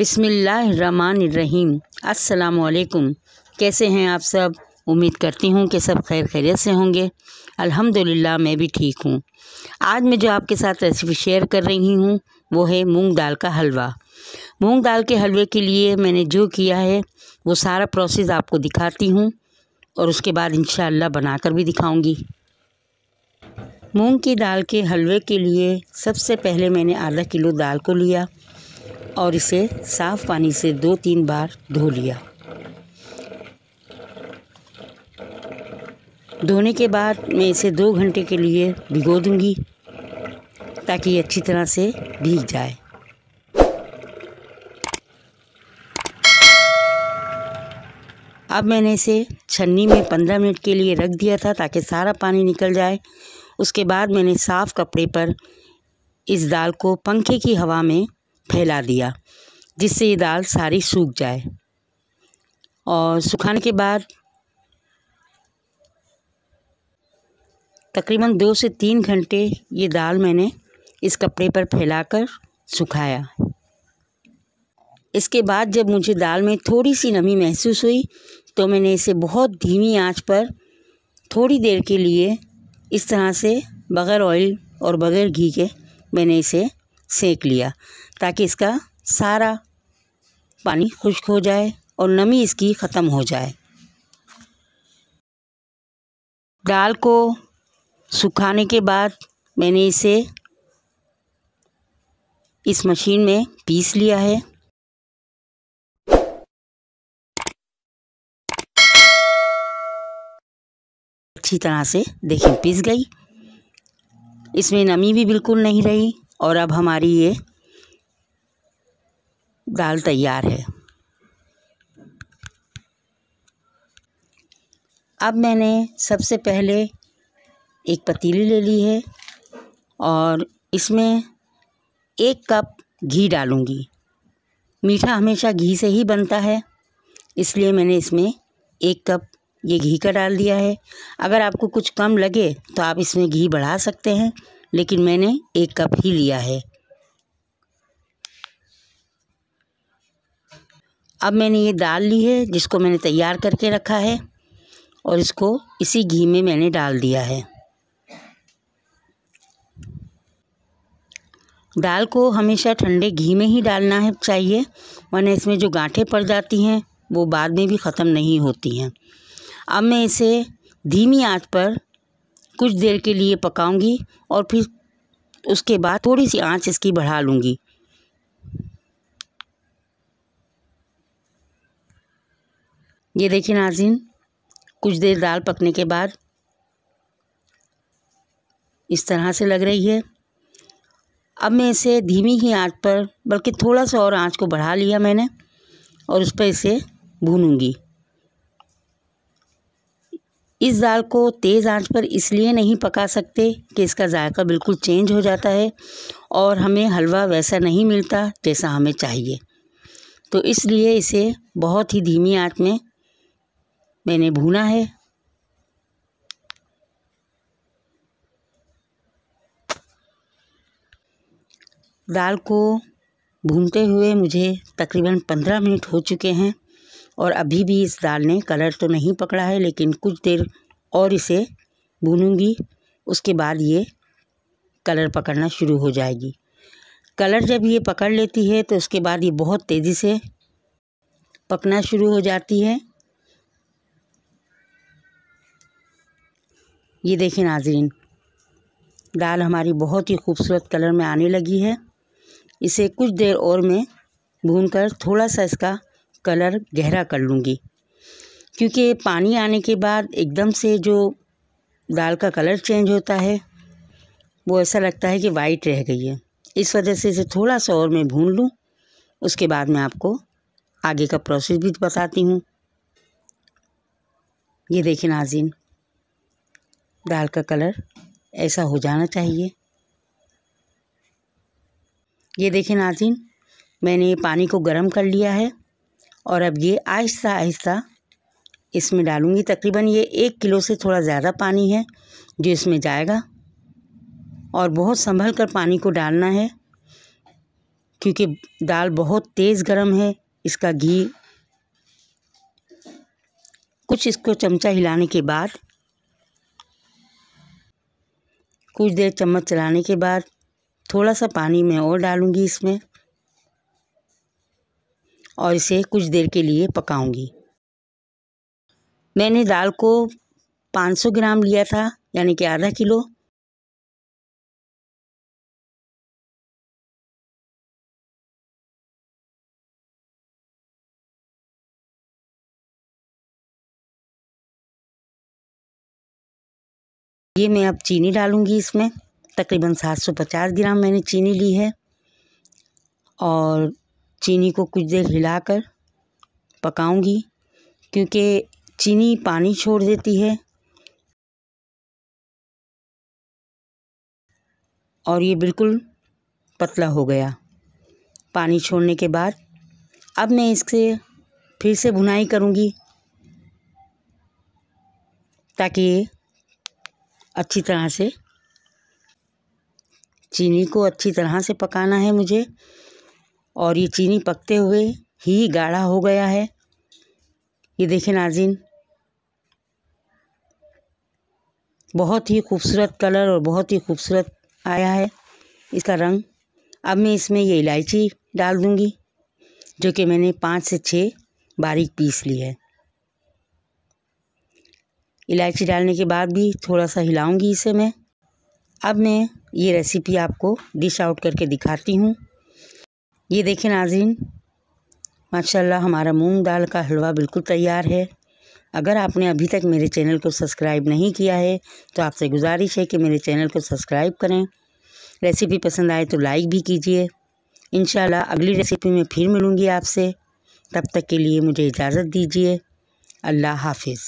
बिसमीम् अल्लाम कैसे हैं आप सब उम्मीद करती हूँ कि सब खैर खैरियत से होंगे अल्हम्दुलिल्लाह मैं भी ठीक हूँ आज मैं जो आपके साथ रेसिपी शेयर कर रही हूँ वो है मूंग दाल का हलवा मूंग दाल के हलवे के लिए मैंने जो किया है वो सारा प्रोसेस आपको दिखाती हूँ और उसके बाद इन बनाकर भी दिखाऊँगी मूँग की दाल के हलवे के लिए सबसे पहले मैंने आधा किलो दाल को लिया और इसे साफ पानी से दो तीन बार धो लिया धोने के बाद मैं इसे दो घंटे के लिए भिगो दूंगी ताकि अच्छी तरह से भीग जाए अब मैंने इसे छन्नी में पंद्रह मिनट के लिए रख दिया था ताकि सारा पानी निकल जाए उसके बाद मैंने साफ़ कपड़े पर इस दाल को पंखे की हवा में फैला दिया जिससे ये दाल सारी सूख जाए और सुखाने के बाद तकरीबन दो से तीन घंटे ये दाल मैंने इस कपड़े पर फैलाकर सुखाया इसके बाद जब मुझे दाल में थोड़ी सी नमी महसूस हुई तो मैंने इसे बहुत धीमी आंच पर थोड़ी देर के लिए इस तरह से बग़ैर ऑयल और बग़ैर घी के मैंने इसे सेक लिया ताकि इसका सारा पानी खुश्क हो जाए और नमी इसकी ख़त्म हो जाए दाल को सुखाने के बाद मैंने इसे इस मशीन में पीस लिया है अच्छी तरह से देखिए पीस गई इसमें नमी भी बिल्कुल नहीं रही और अब हमारी ये दाल तैयार है अब मैंने सबसे पहले एक पतीली ले ली है और इसमें एक कप घी डालूँगी मीठा हमेशा घी से ही बनता है इसलिए मैंने इसमें एक कप ये घी का डाल दिया है अगर आपको कुछ कम लगे तो आप इसमें घी बढ़ा सकते हैं लेकिन मैंने एक कप ही लिया है अब मैंने ये दाल ली है जिसको मैंने तैयार करके रखा है और इसको इसी घी में मैंने डाल दिया है दाल को हमेशा ठंडे घी में ही डालना है चाहिए वरना इसमें जो गांठें पड़ जाती हैं वो बाद में भी ख़त्म नहीं होती हैं अब मैं इसे धीमी आंच पर कुछ देर के लिए पकाऊंगी और फिर उसके बाद थोड़ी सी आंच इसकी बढ़ा लूँगी ये देखिए नाजिन कुछ देर दाल पकने के बाद इस तरह से लग रही है अब मैं इसे धीमी ही आंच पर बल्कि थोड़ा सा और आंच को बढ़ा लिया मैंने और उस पर इसे भूनूंगी इस दाल को तेज़ आंच पर इसलिए नहीं पका सकते कि इसका जायका बिल्कुल चेंज हो जाता है और हमें हलवा वैसा नहीं मिलता जैसा हमें चाहिए तो इसलिए इसे बहुत ही धीमी आंच में मैंने भूना है दाल को भूनते हुए मुझे तकरीबन पंद्रह मिनट हो चुके हैं और अभी भी इस दाल ने कलर तो नहीं पकड़ा है लेकिन कुछ देर और इसे भूनूंगी उसके बाद ये कलर पकड़ना शुरू हो जाएगी कलर जब ये पकड़ लेती है तो उसके बाद ये बहुत तेज़ी से पकना शुरू हो जाती है ये देखें नाजरीन दाल हमारी बहुत ही खूबसूरत कलर में आने लगी है इसे कुछ देर और मैं भून कर थोड़ा सा इसका कलर गहरा कर लूँगी क्योंकि पानी आने के बाद एकदम से जो दाल का कलर चेंज होता है वो ऐसा लगता है कि वाइट रह गई है इस वजह से इसे थोड़ा सा और मैं भून लूँ उसके बाद मैं आपको आगे का प्रोसेस भी बताती हूँ ये देखिए नाजीन दाल का कलर ऐसा हो जाना चाहिए ये देखिए नाजिन मैंने ये पानी को गर्म कर लिया है और अब ये आहिस्ता आहिस्ता इसमें डालूँगी तकरीबन ये एक किलो से थोड़ा ज़्यादा पानी है जो इसमें जाएगा और बहुत संभल कर पानी को डालना है क्योंकि दाल बहुत तेज़ गर्म है इसका घी कुछ इसको चमचा हिलाने के बाद कुछ देर चम्मच चलाने के बाद थोड़ा सा पानी मैं और डालूँगी इसमें और इसे कुछ देर के लिए पकाऊंगी मैंने दाल को 500 ग्राम लिया था यानी कि आधा किलो ये मैं अब चीनी डालूँगी इसमें तकरीबन 750 ग्राम मैंने चीनी ली है और चीनी को कुछ देर हिलाकर पकाऊंगी क्योंकि चीनी पानी छोड़ देती है और ये बिल्कुल पतला हो गया पानी छोड़ने के बाद अब मैं इसके फिर से भुनाई करूँगी ताकि अच्छी तरह से चीनी को अच्छी तरह से पकाना है मुझे और ये चीनी पकते हुए ही गाढ़ा हो गया है ये देखें नाजिन बहुत ही खूबसूरत कलर और बहुत ही खूबसूरत आया है इसका रंग अब मैं इसमें ये इलायची डाल दूँगी जो कि मैंने पाँच से छः बारीक पीस ली है इलायची डालने के बाद भी थोड़ा सा हिलाऊंगी इसे मैं अब मैं ये रेसिपी आपको डिश आउट करके दिखाती हूँ ये देखें नाजिन माशाल्लाह हमारा मूंग दाल का हलवा बिल्कुल तैयार है अगर आपने अभी तक मेरे चैनल को सब्सक्राइब नहीं किया है तो आपसे गुजारिश है कि मेरे चैनल को सब्सक्राइब करें रेसिपी पसंद आए तो लाइक भी कीजिए इन अगली रेसिपी में फिर मिलूँगी आपसे तब तक के लिए मुझे इजाज़त दीजिए अल्लाह हाफिज़